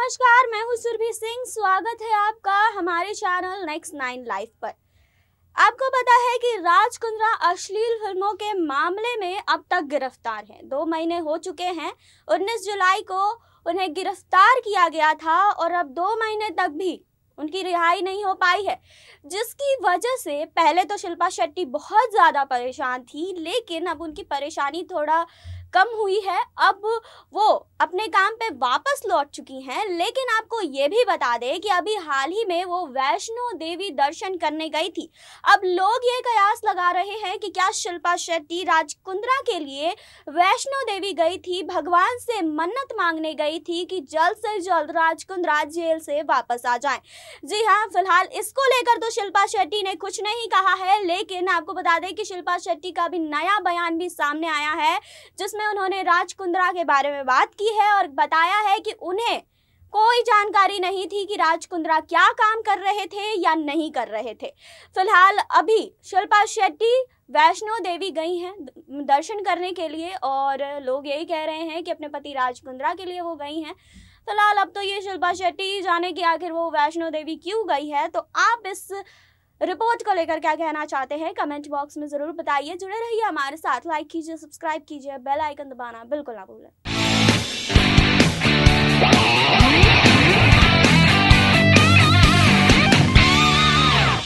नमस्कार मैं हूं सुरभि सिंह स्वागत है आपका हमारे चैनल नेक्स्ट नाइन लाइफ पर आपको पता है कि राज कुंद्रा अश्लील फिल्मों के मामले में अब तक गिरफ्तार हैं दो महीने हो चुके हैं 19 जुलाई को उन्हें गिरफ्तार किया गया था और अब दो महीने तक भी उनकी रिहाई नहीं हो पाई है जिसकी वजह से पहले तो शिल्पा शेट्टी बहुत ज़्यादा परेशान थी लेकिन अब उनकी परेशानी थोड़ा कम हुई है अब वो अपने काम पे वापस लौट चुकी हैं लेकिन आपको ये भी बता दें कि अभी हाल ही में वो वैष्णो देवी दर्शन करने गई थी अब लोग ये कयास लगा रहे हैं कि क्या शिल्पा शेट्टी राजकुंद्रा के लिए वैष्णो देवी गई थी भगवान से मन्नत मांगने गई थी कि जल्द से जल्द राजकुंद्रा जेल से वापस आ जाए जी हाँ फिलहाल इसको लेकर तो शिल्पा शेट्टी ने कुछ नहीं कहा है लेकिन आपको बता दें कि शिल्पा शेट्टी का भी नया बयान भी सामने आया है जिसमें उन्होंने राजकुंद्रा के बारे में बात की की है और बताया है कि उन्हें कोई जानकारी नहीं थी कि राज कुंद्रा क्या काम कर रहे थे या नहीं कर रहे थे फिलहाल अभी शिल्पा शेट्टी वैष्णो देवी गई हैं दर्शन करने के लिए और लोग यही कह रहे हैं कि अपने पति राज कुंद्रा के लिए वो गई हैं फिलहाल अब तो ये शिल्पा शेट्टी जाने की आखिर वो वैष्णो देवी क्यों गई है तो आप इस रिपोर्ट को लेकर क्या कहना चाहते हैं कमेंट बॉक्स में ज़रूर बताइए जुड़े रहिए हमारे साथ लाइक कीजिए सब्सक्राइब कीजिए बेल आइकन दबाना बिल्कुल ना भूलें